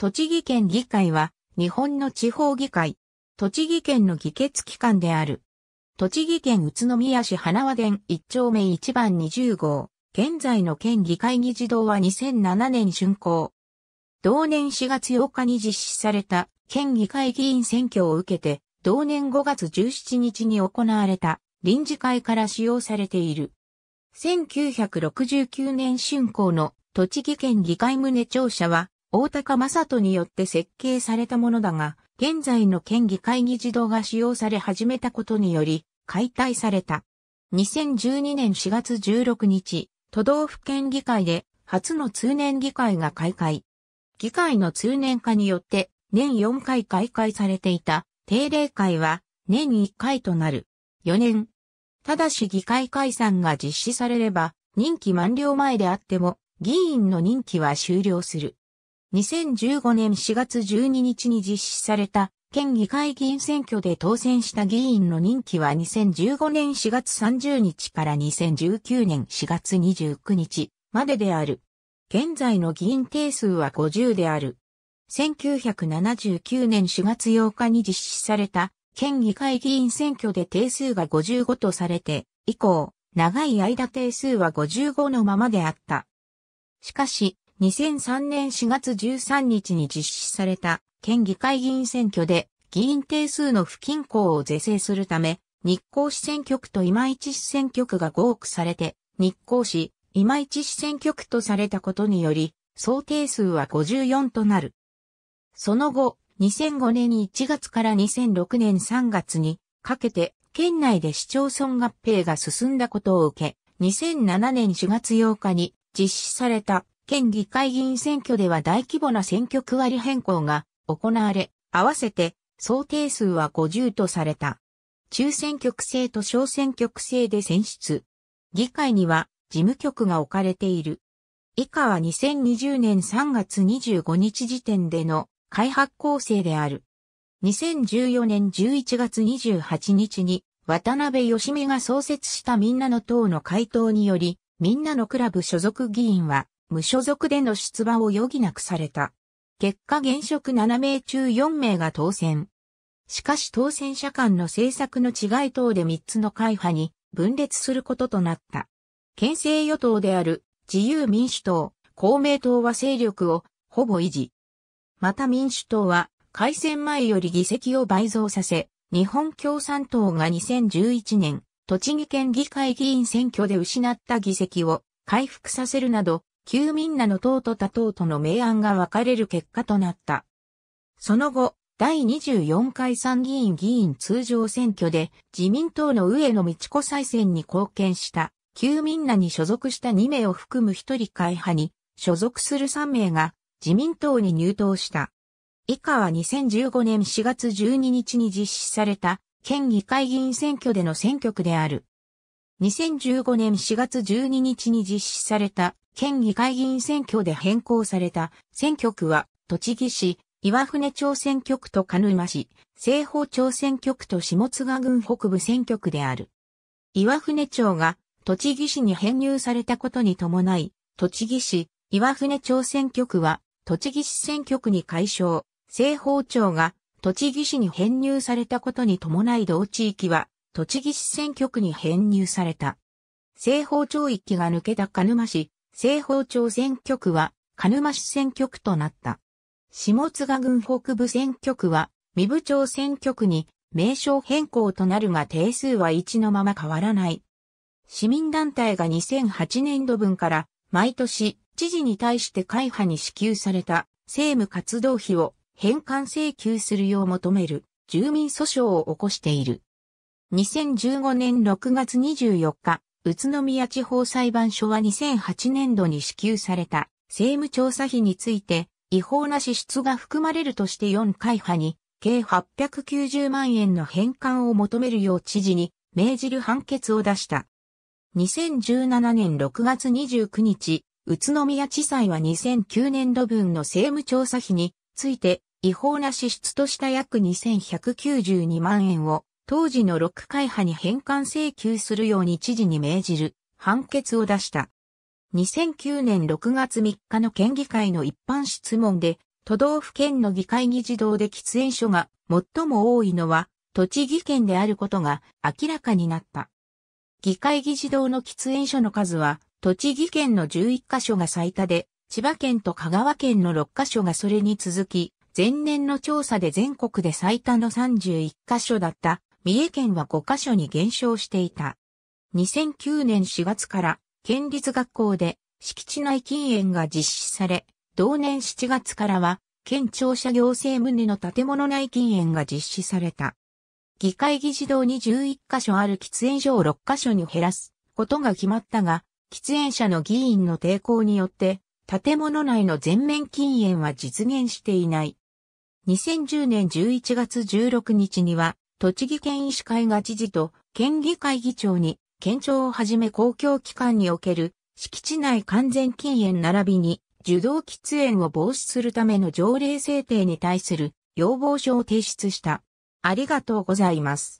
栃木県議会は日本の地方議会、栃木県の議決機関である。栃木県宇都宮市花和殿1丁目1番20号、現在の県議会議事堂は2007年竣工。同年4月8日に実施された県議会議員選挙を受けて、同年5月17日に行われた臨時会から使用されている。1969年竣工の栃木県議会棟庁舎は大高正人によって設計されたものだが、現在の県議会議事堂が使用され始めたことにより、解体された。2012年4月16日、都道府県議会で初の通年議会が開会。議会の通年化によって年4回開会されていた定例会は年1回となる。4年。ただし議会解散が実施されれば、任期満了前であっても、議員の任期は終了する。2015年4月12日に実施された県議会議員選挙で当選した議員の任期は2015年4月30日から2019年4月29日までである。現在の議員定数は50である。1979年4月8日に実施された県議会議員選挙で定数が55とされて、以降、長い間定数は55のままであった。しかし、2003年4月13日に実施された県議会議員選挙で議員定数の不均衡を是正するため、日光市選挙区と今市市選挙区が合区されて、日光市、今市市選挙区とされたことにより、想定数は54となる。その後、2005年1月から2006年3月にかけて、県内で市町村合併が進んだことを受け、2007年4月8日に実施された県議会議員選挙では大規模な選挙区割り変更が行われ、合わせて想定数は50とされた。中選挙区制と小選挙区制で選出。議会には事務局が置かれている。以下は2020年3月25日時点での開発構成である。2014年11月28日に渡辺義美が創設したみんなの党の回答により、みんなのクラブ所属議員は無所属での出馬を余儀なくされた。結果現職7名中4名が当選。しかし当選者間の政策の違い等で3つの会派に分裂することとなった。県政与党である自由民主党、公明党は勢力をほぼ維持。また民主党は改選前より議席を倍増させ、日本共産党が2011年、栃木県議会議員選挙で失った議席を回復させるなど、旧民なの党と他党との明暗が分かれる結果となった。その後、第24回参議院議員通常選挙で自民党の上野道子再選に貢献した旧民なに所属した2名を含む1人会派に所属する3名が自民党に入党した。以下は2015年4月12日に実施された県議会議員選挙での選挙区である。2015年4月12日に実施された県議会議員選挙で変更された選挙区は、栃木市、岩船町選挙区と鹿沼市、西方町選挙区と下津賀郡北部選挙区である。岩船町が栃木市に編入されたことに伴い、栃木市、岩船町選挙区は、栃木市選挙区に解消、西方町が栃木市に編入されたことに伴い同地域は、栃木市選挙区に編入された。西方町域が抜けた鹿沼市、西方町選挙区は鹿沼市選挙区となった。下津賀郡北部選挙区は三部町選挙区に名称変更となるが定数は1のまま変わらない。市民団体が2008年度分から毎年知事に対して会派に支給された政務活動費を返還請求するよう求める住民訴訟を起こしている。2015年6月24日、宇都宮地方裁判所は2008年度に支給された政務調査費について違法な支出が含まれるとして4会派に計890万円の返還を求めるよう知事に命じる判決を出した。2017年6月29日、宇都宮地裁は2009年度分の政務調査費について違法な支出とした約2192万円を当時の6会派に返還請求するように知事に命じる判決を出した。2009年6月3日の県議会の一般質問で、都道府県の議会議事堂で喫煙所が最も多いのは栃木県であることが明らかになった。議会議事堂の喫煙所の数は栃木県の11カ所が最多で、千葉県と香川県の6カ所がそれに続き、前年の調査で全国で最多の31カ所だった三重県は5カ所に減少していた。2009年4月から県立学校で敷地内禁煙が実施され、同年7月からは県庁舎行政棟の建物内禁煙が実施された。議会議事堂に11カ所ある喫煙所を6カ所に減らすことが決まったが、喫煙者の議員の抵抗によって、建物内の全面禁煙は実現していない。2010年11月16日には、栃木県医師会が知事と県議会議長に、県庁をはじめ公共機関における敷地内完全禁煙並びに受動喫煙を防止するための条例制定に対する要望書を提出した。ありがとうございます。